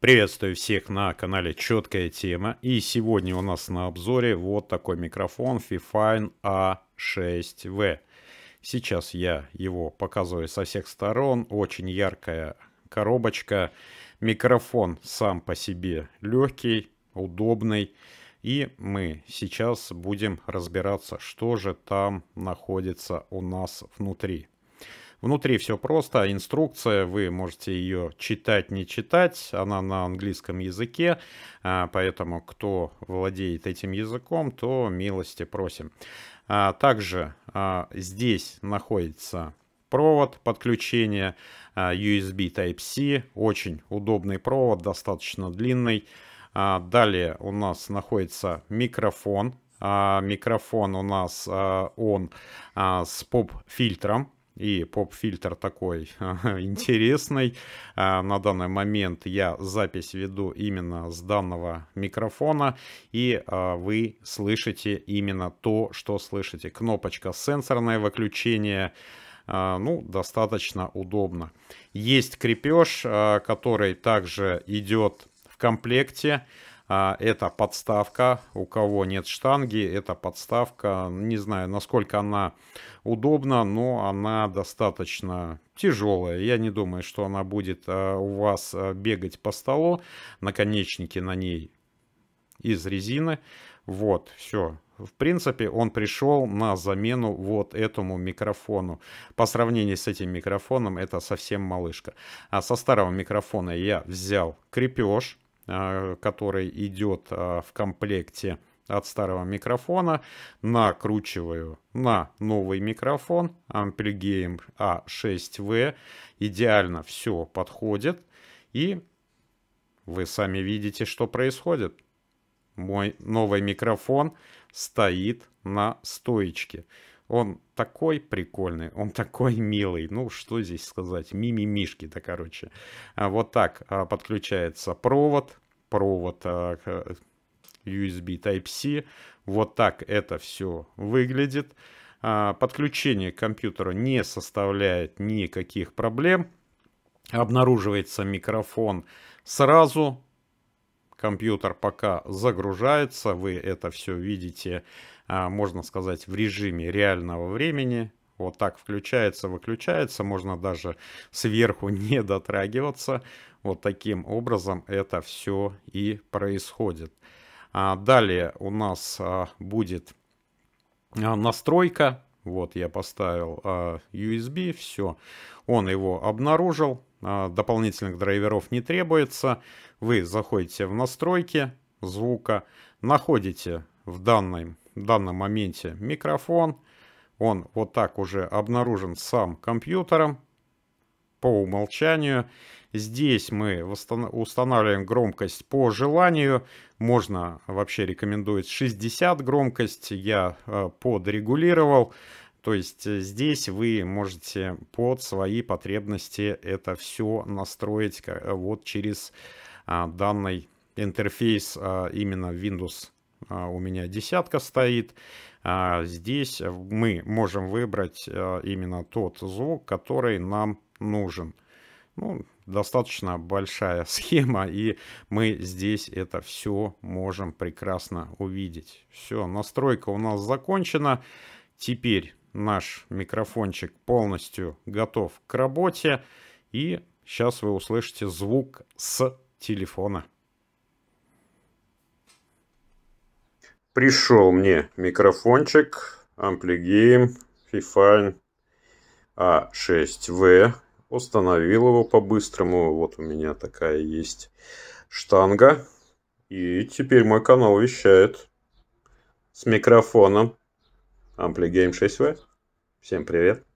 Приветствую всех на канале Четкая тема. И сегодня у нас на обзоре вот такой микрофон Fifine A6V. А сейчас я его показываю со всех сторон. Очень яркая коробочка. Микрофон сам по себе легкий, удобный. И мы сейчас будем разбираться, что же там находится у нас внутри. Внутри все просто, инструкция, вы можете ее читать, не читать, она на английском языке, а, поэтому кто владеет этим языком, то милости просим. А, также а, здесь находится провод подключения USB Type-C, очень удобный провод, достаточно длинный. Далее у нас находится микрофон. Микрофон у нас он с поп-фильтром, и поп-фильтр такой интересный. А, на данный момент я запись веду именно с данного микрофона, и а, вы слышите именно то, что слышите. Кнопочка сенсорное выключение а, ну, достаточно удобно. Есть крепеж, который также идет в комплекте. А, это подставка, у кого нет штанги, это подставка, не знаю, насколько она удобна, но она достаточно тяжелая. Я не думаю, что она будет а, у вас а, бегать по столу, наконечники на ней из резины. Вот, все, в принципе, он пришел на замену вот этому микрофону. По сравнению с этим микрофоном, это совсем малышка. А со старого микрофона я взял крепеж Э, который идет э, в комплекте от старого микрофона, накручиваю на новый микрофон Ampligame A6V. А идеально все подходит. И вы сами видите, что происходит. Мой новый микрофон стоит на стоечке. Он такой прикольный, он такой милый. Ну, что здесь сказать, мими-мишки да, короче. А вот так а, подключается провод, провод а, USB Type-C. Вот так это все выглядит. Подключение к компьютеру не составляет никаких проблем. Обнаруживается микрофон сразу. Компьютер пока загружается, вы это все видите а, можно сказать, в режиме реального времени. Вот так включается, выключается, можно даже сверху не дотрагиваться. Вот таким образом это все и происходит. А, далее у нас а, будет настройка. Вот я поставил USB, все. Он его обнаружил. Дополнительных драйверов не требуется. Вы заходите в настройки звука, находите в данной в данном моменте микрофон. Он вот так уже обнаружен сам компьютером по умолчанию. Здесь мы устанавливаем громкость по желанию. Можно вообще рекомендует 60 громкость. Я э, подрегулировал. То есть э, здесь вы можете под свои потребности это все настроить э, вот через а, данный интерфейс а, именно Windows а, у меня десятка стоит. А, здесь мы можем выбрать э, именно тот звук, который нам нужен. Ну, достаточно большая схема, и мы здесь это все можем прекрасно увидеть. Все, настройка у нас закончена. Теперь наш микрофончик полностью готов к работе. И сейчас вы услышите звук с телефона. пришел мне микрофончик Amplygame Fifine A6V. Установил его по-быстрому. Вот у меня такая есть штанга. И теперь мой канал вещает с микрофоном Amplygame 6V. Всем привет!